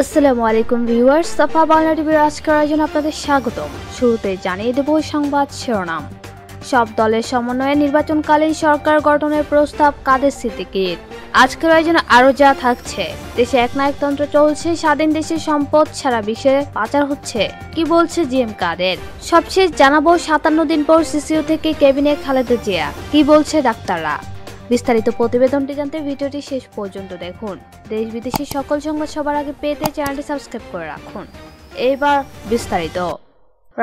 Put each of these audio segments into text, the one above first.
আসসালামু আলাইকুম ভিউয়ার্স সাফা বাংলা টিভির আজকের আয়োজন আপনাদের স্বাগতম শুরুতে জানিয়ে দেব সংবাদ শিরোনাম সব দলের সমন্বয়ে নির্বাচনকালীন সরকার গঠনের প্রস্তাব কাদের সিদ্দিকির আজকের আয়োজন আরও যা থাকছে দেশে এক নায়কতন্ত্র চলছে স্বাধীন দেশের সম্পদ ছাড়া বিশ্বে পাচার হচ্ছে কি বলছে জিএম কাদের সবশেষ জানাবো সাতান্ন দিন পর সিসিও থেকে কেবিনে খালেদা জিয়া কি বলছে ডাক্তাররা বিস্তারিত প্রতিবেদনটি জানতে ভিডিওটি শেষ পর্যন্ত দেখুন দেশ বিদেশের সকল সংবাদ সবার আগে পেতে চ্যানেলটি সাবস্ক্রাইব করে রাখুন এবার বিস্তারিত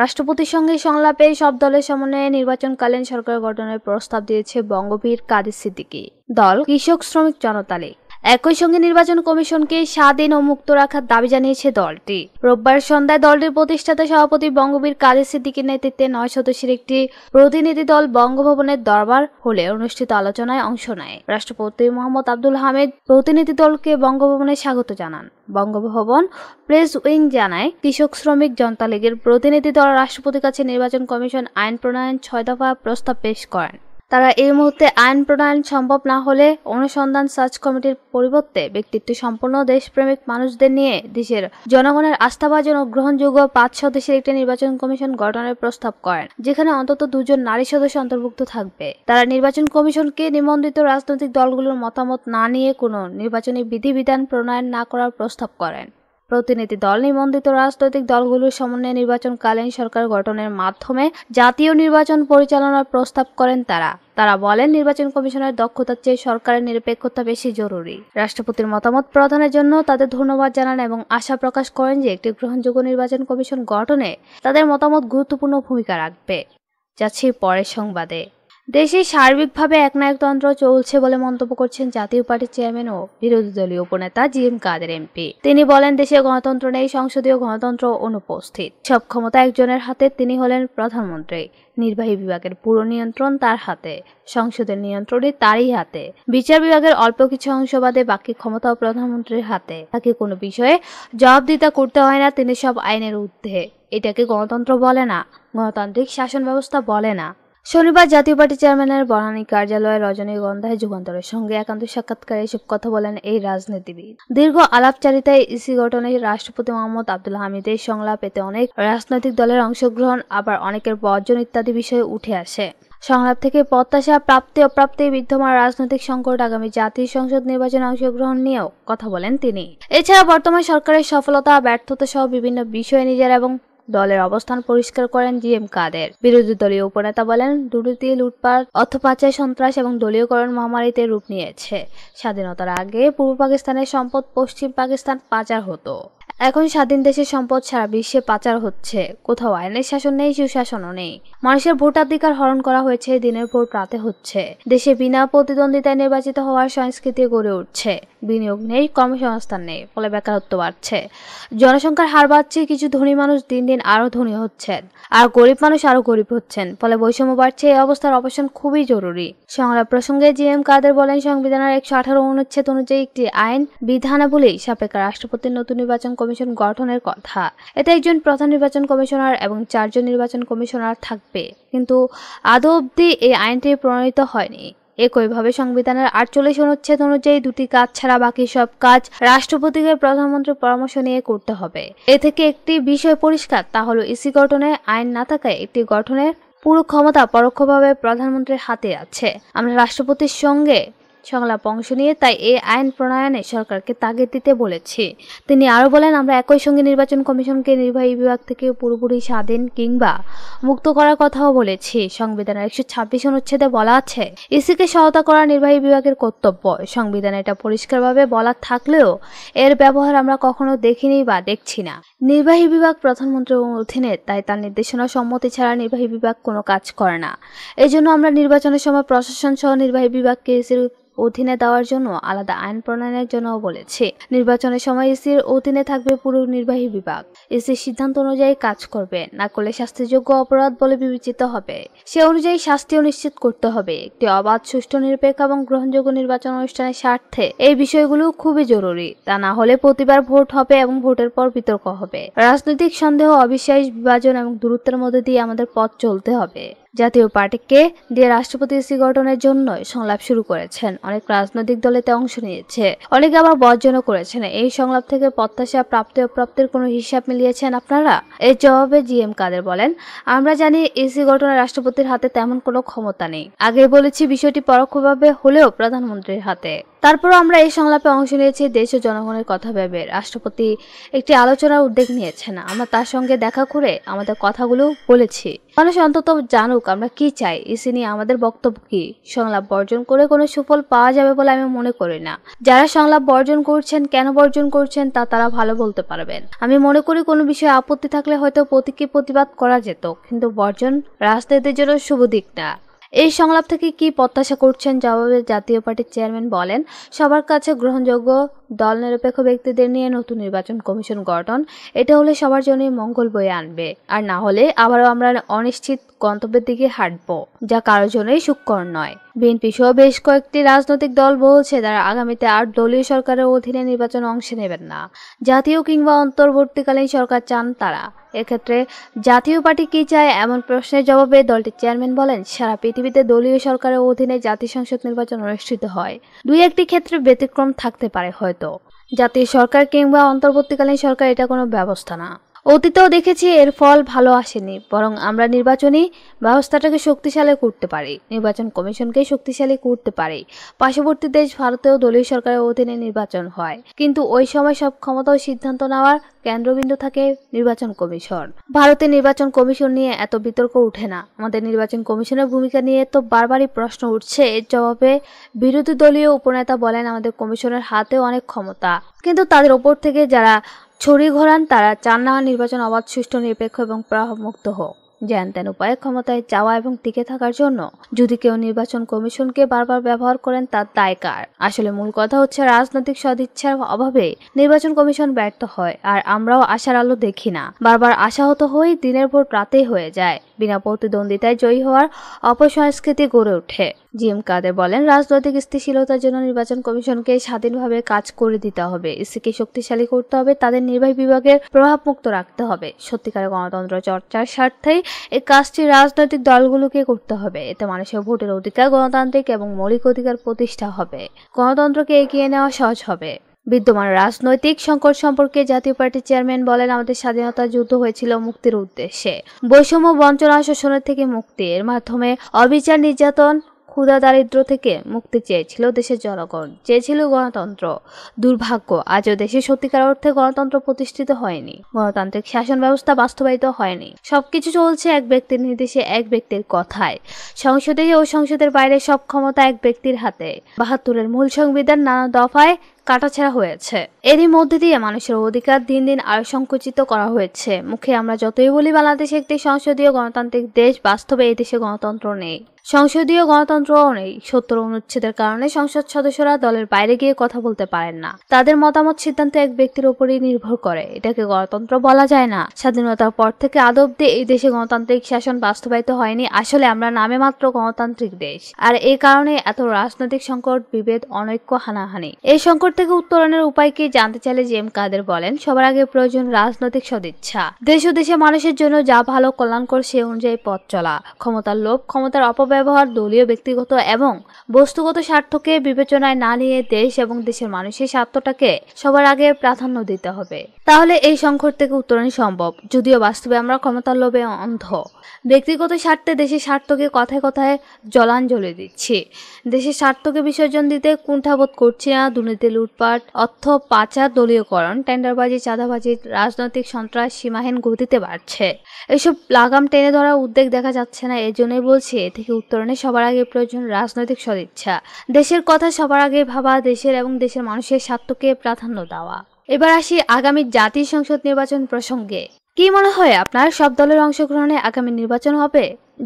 রাষ্ট্রপতির সঙ্গে সংলাপে সব দলের সমন্বয়ে নির্বাচনকালীন সরকার গঠনের প্রস্তাব দিয়েছে বঙ্গবীর কাদের সিদ্দিকী দল কৃষক শ্রমিক জনতা লীগ একই সঙ্গে নির্বাচন কমিশনকে স্বাধীন ও মুক্ত রাখার দাবি জানিয়েছে দলটি রোববার সন্ধ্যায় দলটির প্রতিষ্ঠাতা সভাপতি বঙ্গবীর কাদের সিদ্দিকীর নেতৃত্বে নয় সদস্যের একটি প্রতিনিধি দল বঙ্গভবনের দরবার হলে অনুষ্ঠিত আলোচনায় অংশ নেয় রাষ্ট্রপতি মোহাম্মদ আব্দুল হামেদ প্রতিনিধি দলকে বঙ্গভবনে স্বাগত জানান বঙ্গভবন প্রেস উইং জানায় কৃষক শ্রমিক জনতা লীগের প্রতিনিধি দল রাষ্ট্রপতির কাছে নির্বাচন কমিশন আইন প্রণয়ন ছয় দফা প্রস্তাব পেশ করেন তারা এই মুহূর্তে আইন প্রণয়ন সম্ভব না হলে অনুসন্ধান সার্চ কমিটির পরিবর্তে ব্যক্তিত্ব সম্পন্ন দেশপ্রেমিক মানুষদের নিয়ে দেশের জনগণের আস্থাভাজন ও গ্রহণযোগ্য পাঁচ সদস্যের একটি নির্বাচন কমিশন গঠনের প্রস্তাব করেন যেখানে অন্তত দুজন নারী সদস্য অন্তর্ভুক্ত থাকবে তারা নির্বাচন কমিশনকে নিবন্ধিত রাজনৈতিক দলগুলোর মতামত না নিয়ে কোনো নির্বাচনী বিধিবিধান প্রণয়ন না করার প্রস্তাব করেন প্রতিনিধি দল নিবন্ধিত রাজনৈতিক দলগুলোর সমন্বয়ে নির্বাচনকালীন সরকার গঠনের মাধ্যমে জাতীয় নির্বাচন পরিচালনার প্রস্তাব করেন তারা তারা বলেন নির্বাচন কমিশনের দক্ষতার চেয়ে সরকারের নিরপেক্ষতা বেশি জরুরি রাষ্ট্রপতির মতামত প্রদানের জন্য তাদের ধন্যবাদ জানান এবং আশা প্রকাশ করেন যে একটি গ্রহণযোগ্য নির্বাচন কমিশন গঠনে তাদের মতামত গুরুত্বপূর্ণ ভূমিকা রাখবে যাচ্ছি পরের সংবাদে দেশে সার্বিকভাবে একনায়কতন্ত্র চলছে বলে মন্তব্য করছেন জাতীয় পার্টির চেয়ারম্যান ও বিরোধী দলীয় উপনেতা জি এম কাদের এমপি তিনি বলেন দেশে গণতন্ত্র নেই সংসদীয় গণতন্ত্র অনুপস্থিত সব ক্ষমতা একজনের হাতে তিনি হলেন প্রধানমন্ত্রী নির্বাহী বিভাগের পুরো নিয়ন্ত্রণ তার হাতে সংসদের নিয়ন্ত্রণে তারই হাতে বিচার বিভাগের অল্প কিছু অংশ বাদে বাকি ক্ষমতা প্রধানমন্ত্রীর হাতে তাকে কোনো বিষয়ে জবাবদিতা করতে হয় না তিনি সব আইনের ঊর্ধ্বে এটাকে গণতন্ত্র বলে না গণতান্ত্রিক শাসন ব্যবস্থা বলে না শনিবার জাতীয় পার্টি চেয়ারম্যানের বনানী কার্যালয়ে রজনীগন্ধায় যুগান্তরের সঙ্গে একান্ত সাক্ষাৎকারে এসব কথা বলেন এই রাজনীতিবিদ দীর্ঘ আলাপচারিতায় ইসি গঠনে রাষ্ট্রপতি মোহাম্মদ আব্দুল হামিদের সংলাপ এতে অনেক রাজনৈতিক দলের অংশগ্রহণ আবার অনেকের বর্জন ইত্যাদি বিষয়ে উঠে আসে সংলাপ থেকে প্রত্যাশা প্রাপ্তি অপ্রাপ্তি বিদ্যমান রাজনৈতিক সংকট আগামী জাতীয় সংসদ নির্বাচনে অংশগ্রহণ নিয়েও কথা বলেন তিনি এছাড়া বর্তমান সরকারের সফলতা ব্যর্থতা সহ বিভিন্ন বিষয়ে নিজের এবং দলের অবস্থান পরিষ্কার করেন জি এম কাদের বিরোধী দলীয় উপনেতা বলেন দুর্নীতি লুটপাট অর্থপাচার সন্ত্রাস এবং দলীয়করণ মহামারীতে রূপ নিয়েছে স্বাধীনতার আগে পূর্ব পাকিস্তানের সম্পদ পশ্চিম পাকিস্তান পাচার হতো এখন স্বাধীন দেশের সম্পদ সারা বিশ্বে পাচার হচ্ছে কোথাও আইনের শাসন নেই সুশাসনও নেই মানুষের ভোটাধিকার হরণ করা হয়েছে দিনের পর প্রাতে হচ্ছে দেশে বিনা প্রতিদ্বন্দ্বিতায় নির্বাচিত হওয়ার সংস্কৃতি গড়ে উঠছে বিনিয়োগ নেই কর্মসংস্থান নেই ফলে বেকারত্ব বাড়ছে জনসংখ্যার হার বাড়ছে কিছু ধনী মানুষ দিন দিন আরও ধনী হচ্ছেন আর গরিব মানুষ আরও গরিব হচ্ছেন ফলে বৈষম্য বাড়ছে এই অবস্থার অবসান খুবই জরুরি সংলাপ প্রসঙ্গে জি এম কাদের বলেন সংবিধানের একশো আঠারো অনুচ্ছেদ অনুযায়ী একটি আইন বিধানাবলী সাপেক্ষে রাষ্ট্রপতির নতুন নির্বাচন কমিশন গঠনের কথা এতে একজন প্রধান নির্বাচন কমিশনার এবং চারজন নির্বাচন কমিশনার থাকবে কিন্তু আদৌ অবধি এই আইনটি প্রণীত হয়নি একইভাবে সংবিধানের আটচল্লিশ অনুচ্ছেদ অনুযায়ী দুটি কাজ ছাড়া বাকি সব কাজ রাষ্ট্রপতিকে প্রধানমন্ত্রীর পরামর্শ নিয়ে করতে হবে এ থেকে একটি বিষয় পরিষ্কার তা হলো ইসি গঠনে আইন না থাকায় একটি গঠনের পুরো ক্ষমতা পরোক্ষভাবে প্রধানমন্ত্রীর হাতে আছে আমরা রাষ্ট্রপতির সঙ্গে সংলাপ অংশ নিয়ে তাই এ আইন প্রণয়নে সরকারকে তাগিদ দিতে বলেছে তিনি আরও বলেন আমরা একই সঙ্গে নির্বাচন কমিশনকে নির্বাহী বিভাগ থেকে পুরোপুরি স্বাধীন কিংবা মুক্ত করার কথাও বলেছি সংবিধানের একশো ছাব্বিশ অনুচ্ছেদে বলা আছে ইসিকে সহায়তা করা নির্বাহী বিভাগের কর্তব্য সংবিধানে এটা পরিষ্কারভাবে বলা থাকলেও এর ব্যবহার আমরা কখনো দেখিনি বা দেখছি না নির্বাহী বিভাগ প্রধানমন্ত্রীর অধীনে তাই তার নির্দেশনা সম্মতি ছাড়া নির্বাহী বিভাগ কোনো কাজ করে না এজন্য আমরা নির্বাচনের সময় প্রশাসন সহ নির্বাহী বিভাগকে ইসির অধীনে দেওয়ার জন্য আলাদা আইন প্রণয়নের জন্য বলেছে নির্বাচনের সময় ইসির অধীনে থাকবে পুরো নির্বাহী বিভাগ ইসি সিদ্ধান্ত অনুযায়ী কাজ করবে না করলে শাস্তিযোগ্য অপরাধ বলে বিবেচিত হবে সে অনুযায়ী শাস্তিও নিশ্চিত করতে হবে একটি অবাধ সুষ্ঠু নিরপেক্ষ এবং গ্রহণযোগ্য নির্বাচন অনুষ্ঠানের স্বার্থে এই বিষয়গুলো খুবই জরুরি তা না হলে প্রতিবার ভোট হবে এবং ভোটের পর বিতর্ক হবে রাজনৈতিক সন্দেহ অবিশ্বাস বিভাজন এবং দূরত্বের মধ্যে দিয়ে আমাদের পথ চলতে হবে জাতীয় পার্টিকে দিয়ে রাষ্ট্রপতি সি গঠনের জন্য সংলাপ শুরু করেছেন অনেক রাজনৈতিক দলেতে অংশ নিয়েছে অনেকে আবার বর্জনও করেছেন এই সংলাপ থেকে প্রত্যাশা প্রাপ্তি অপ্রাপ্তির কোনো হিসাব মিলিয়েছেন আপনারা এই জবাবে জি এম কাদের বলেন আমরা জানি এসি গঠনে রাষ্ট্রপতির হাতে তেমন কোনো ক্ষমতা নেই আগে বলেছি বিষয়টি পরোক্ষভাবে হলেও প্রধানমন্ত্রীর হাতে তারপরও আমরা এই সংলাপে অংশ নিয়েছি দেশ ও জনগণের কথা ভেবে রাষ্ট্রপতি একটি আলোচনার উদ্যোগ নিয়েছেন আমরা তার সঙ্গে দেখা করে আমাদের কথাগুলো বলেছি মানুষ অন্তত জানুক আমরা কি চাই ইসি নিয়ে আমাদের বক্তব্য কি সংলাপ বর্জন করে কোনো সুফল পাওয়া যাবে বলে আমি মনে করি না যারা সংলাপ বর্জন করছেন কেন বর্জন করছেন তা তারা ভালো বলতে পারবেন আমি মনে করি কোনো বিষয়ে আপত্তি থাকলে হয়তো প্রতীকী প্রতিবাদ করা যেত কিন্তু বর্জন রাজনীতির জন্য শুভ দিক না এই সংলাপ থেকে কি প্রত্যাশা করছেন জবাবে জাতীয় পার্টির চেয়ারম্যান বলেন সবার কাছে গ্রহণযোগ্য দল নিরপেক্ষ ব্যক্তিদের নিয়ে নতুন নির্বাচন কমিশন গঠন এটা হলে সবার জন্যই মঙ্গল বয়ে আনবে আর না হলে আবারও আমরা অনিশ্চিত গন্তব্যের দিকে হাঁটব যা কারোর জন্যই সুক্ষর নয় বিএনপি সহ বেশ কয়েকটি রাজনৈতিক দল বলছে তারা আগামীতে আর দলীয় সরকারের অধীনে নির্বাচন অংশে নেবেন না জাতীয় কিংবা অন্তর্বর্তীকালীন সরকার চান তারা এক্ষেত্রে জাতীয় পার্টি কি চায় এমন প্রশ্নের জবাবে দলটির চেয়ারম্যান বলেন সারা পৃথিবীতে দলীয় সরকারের অধীনে জাতীয় সংসদ নির্বাচন অনুষ্ঠিত হয় দুই একটি ক্ষেত্রে ব্যতিক্রম থাকতে পারে হয়তো হয়তো জাতীয় সরকার কিংবা অন্তর্বর্তীকালীন সরকার এটা কোনো ব্যবস্থা না অতীতেও দেখেছি এর ফল ভালো আসেনি বরং আমরা নির্বাচনী ব্যবস্থাটাকে শক্তিশালী করতে পারি নির্বাচন কমিশনকে শক্তিশালী করতে পারি পার্শ্ববর্তী দেশ ভারতেও দলীয় সরকারের অধীনে নির্বাচন হয় কিন্তু ওই সময় সব ক্ষমতা ও সিদ্ধান্ত নেওয়ার কেন্দ্রবিন্দু থাকে নির্বাচন কমিশন ভারতে নির্বাচন কমিশন নিয়ে এত বিতর্ক উঠে না আমাদের নির্বাচন কমিশনের ভূমিকা নিয়ে তো বারবারই প্রশ্ন উঠছে এর জবাবে বিরোধী দলীয় উপনেতা বলেন আমাদের কমিশনের হাতে অনেক ক্ষমতা কিন্তু তাদের ওপর থেকে যারা ছড়ি ঘোরান তারা চান না নির্বাচন অবাধ সুষ্ঠু নিরপেক্ষ এবং প্রভাবমুক্ত হোক যেন তেন উপায়ে ক্ষমতায় যাওয়া এবং টিকে থাকার জন্য যদি কেউ নির্বাচন কমিশনকে বারবার ব্যবহার করেন তার দায় কার আসলে মূল কথা হচ্ছে রাজনৈতিক সদিচ্ছার অভাবে নির্বাচন কমিশন ব্যর্থ হয় আর আমরাও আশার আলো দেখি না বারবার আশাহত হয়ে দিনের ভোর রাতেই হয়ে যায় বিনা প্রতিদ্বন্দ্বিতায় জয়ী হওয়ার অপসংস্কৃতি গড়ে ওঠে জিম কাদের বলেন রাজনৈতিক স্থিতিশীলতার জন্য নির্বাচন কমিশনকে স্বাধীনভাবে কাজ করে দিতে হবে ইসিকে শক্তিশালী করতে হবে তাদের নির্বাহী বিভাগের প্রভাবমুক্ত রাখতে হবে সত্যিকারের গণতন্ত্র চর্চার স্বার্থেই এই কাজটি রাজনৈতিক দলগুলোকে করতে হবে এতে মানুষের ভোটের অধিকার গণতান্ত্রিক এবং মৌলিক অধিকার প্রতিষ্ঠা হবে গণতন্ত্রকে এগিয়ে নেওয়া সহজ হবে বিদ্যমান রাজনৈতিক সংকট সম্পর্কে জাতীয় পার্টি চেয়ারম্যান বলেন আমাদের স্বাধীনতা যুদ্ধ হয়েছিল মুক্তির উদ্দেশ্যে বৈষম্য বঞ্চনা শোষণের থেকে মুক্তি এর মাধ্যমে অবিচার নির্যাতন ক্ষুধা দারিদ্র থেকে মুক্তি চেয়েছিল দেশের জনগণ চেয়েছিল গণতন্ত্র দুর্ভাগ্য আজও দেশে সত্যিকার অর্থে গণতন্ত্র প্রতিষ্ঠিত হয়নি গণতান্ত্রিক শাসন ব্যবস্থা বাস্তবায়িত হয়নি সবকিছু চলছে এক ব্যক্তির নির্দেশে এক ব্যক্তির কথায় সংসদে ও সংসদের বাইরে সব ক্ষমতা এক ব্যক্তির হাতে বাহাত্তরের মূল সংবিধান নানা দফায় কাটাছেড়া হয়েছে এরই মধ্যে দিয়ে মানুষের অধিকার দিন দিন আরো সংকুচিত করা হয়েছে মুখে আমরা যতই বলি বাংলাদেশ একটি সংসদীয় গণতান্ত্রিক দেশ বাস্তবে এই দেশে গণতন্ত্র নেই সংসদীয় গণতন্ত্র নেই সত্তর অনুচ্ছেদের কারণে সংসদ সদস্যরা দলের বাইরে গিয়ে কথা বলতে পারেন না তাদের মতামত সিদ্ধান্ত এক ব্যক্তির উপরই নির্ভর করে এটাকে গণতন্ত্র বলা যায় না স্বাধীনতার পর থেকে আদব দিয়ে এই দেশে গণতান্ত্রিক শাসন বাস্তবায়িত হয়নি আসলে আমরা নামে মাত্র গণতান্ত্রিক দেশ আর এই কারণে এত রাজনৈতিক সংকট বিভেদ অনৈক্য হানাহানি এই সংকট থেকে উত্তরণের উপায় কি জানতে চাইলে জেম কাদের বলেন সবার আগে প্রয়োজন রাজনৈতিক সদিচ্ছা দেশ ও দেশে মানুষের জন্য যা ভালো কল্যাণকর সে অনুযায়ী পথ চলা ক্ষমতার লোভ ক্ষমতার অপব্যবহার দলীয় ব্যক্তিগত এবং বস্তুগত স্বার্থকে বিবেচনায় না নিয়ে দেশ এবং দেশের মানুষের স্বার্থটাকে সবার আগে প্রাধান্য দিতে হবে তাহলে এই সংকট থেকে উত্তরণ সম্ভব যদিও বাস্তবে আমরা ক্ষমতার লোভে অন্ধ ব্যক্তিগত স্বার্থে দেশের স্বার্থকে কথায় কথায় জলাঞ্জলি দিচ্ছি দেশের স্বার্থকে বিসর্জন দিতে কুণ্ঠাবোধ করছি না দুর্নীতি লুটপাট অর্থ পাচার দলীয়করণ টেন্ডারবাজি চাঁদাবাজি রাজনৈতিক সন্ত্রাস সীমাহীন গতিতে বাড়ছে এসব লাগাম টেনে ধরার উদ্বেগ দেখা যাচ্ছে না এজন্যই বলছি এ থেকে উত্তরণে সবার আগে প্রয়োজন রাজনৈতিক সদিচ্ছা দেশের কথা সবার আগে ভাবা দেশের এবং দেশের মানুষের স্বার্থকে প্রাধান্য দেওয়া এবার আসি আগামী জাতীয় সংসদ নির্বাচন প্রসঙ্গে কি মনে হয় আপনার সব দলের অংশগ্রহণে আগামী নির্বাচন হবে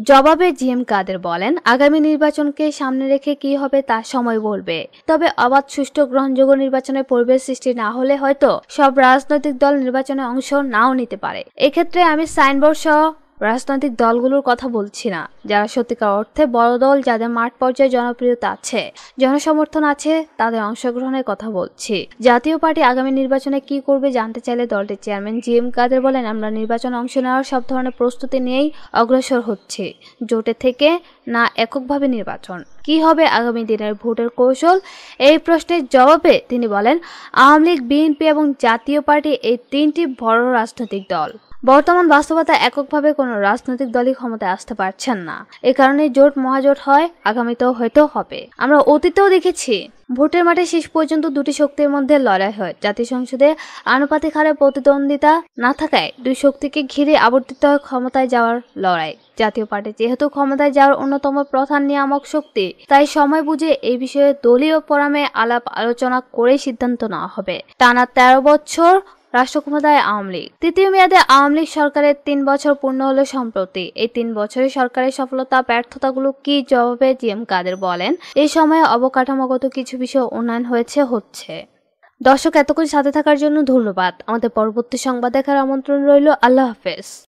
জবাবে জি এম কাদের বলেন আগামী নির্বাচনকে সামনে রেখে কি হবে তা সময় বলবে তবে অবাধ সুষ্ঠু গ্রহণযোগ্য নির্বাচনের পরিবেশ সৃষ্টি না হলে হয়তো সব রাজনৈতিক দল নির্বাচনে অংশ নাও নিতে পারে এক্ষেত্রে আমি সাইনবোর্ড সহ রাজনৈতিক দলগুলোর কথা বলছি না যারা সত্যিকার অর্থে বড় দল যাদের মাঠ পর্যায়ে জনপ্রিয়তা আছে জনসমর্থন আছে তাদের অংশগ্রহণের কথা বলছি জাতীয় পার্টি আগামী নির্বাচনে কি করবে জানতে চাইলে দলটির চেয়ারম্যান জি এম কাদের বলেন আমরা নির্বাচনে অংশ নেওয়ার সব ধরনের প্রস্তুতি নিয়েই অগ্রসর হচ্ছে জোটে থেকে না এককভাবে নির্বাচন কি হবে আগামী দিনের ভোটের কৌশল এই প্রশ্নের জবাবে তিনি বলেন আওয়ামী লীগ বিএনপি এবং জাতীয় পার্টি এই তিনটি বড় রাজনৈতিক দল বর্তমান বাস্তবতা এককভাবে কোনো রাজনৈতিক দলই ক্ষমতায় আসতে পারছেন না এ কারণে জোট মহাজোট হয় আগামীতেও হয়তো হবে আমরা অতীতেও দেখেছি ভোটের মাঠে শেষ পর্যন্ত দুটি শক্তির মধ্যে লড়াই হয় জাতীয় সংসদে আনুপাতিক হারে প্রতিদ্বন্দ্বিতা না থাকায় দুই শক্তিকে ঘিরে আবর্তিত হয় ক্ষমতায় যাওয়ার লড়াই জাতীয় পার্টি যেহেতু ক্ষমতায় যাওয়ার অন্যতম প্রধান নিয়ামক শক্তি তাই সময় বুঝে এই বিষয়ে দলীয় ফোরামে আলাপ আলোচনা করে সিদ্ধান্ত নেওয়া হবে টানা তেরো বছর রাষ্ট্রক্ষমতায় আওয়ামী লীগ তৃতীয় মেয়াদে আওয়ামী লীগ সরকারের তিন বছর পূর্ণ হলো সম্প্রতি এই তিন বছরে সরকারের সফলতা ব্যর্থতাগুলো কি জবাবে জি এম কাদের বলেন এই সময়ে অবকাঠামোগত কিছু বিষয় উন্নয়ন হয়েছে হচ্ছে দর্শক এতক্ষণ সাথে থাকার জন্য ধন্যবাদ আমাদের পরবর্তী সংবাদ দেখার আমন্ত্রণ রইল আল্লাহ হাফেজ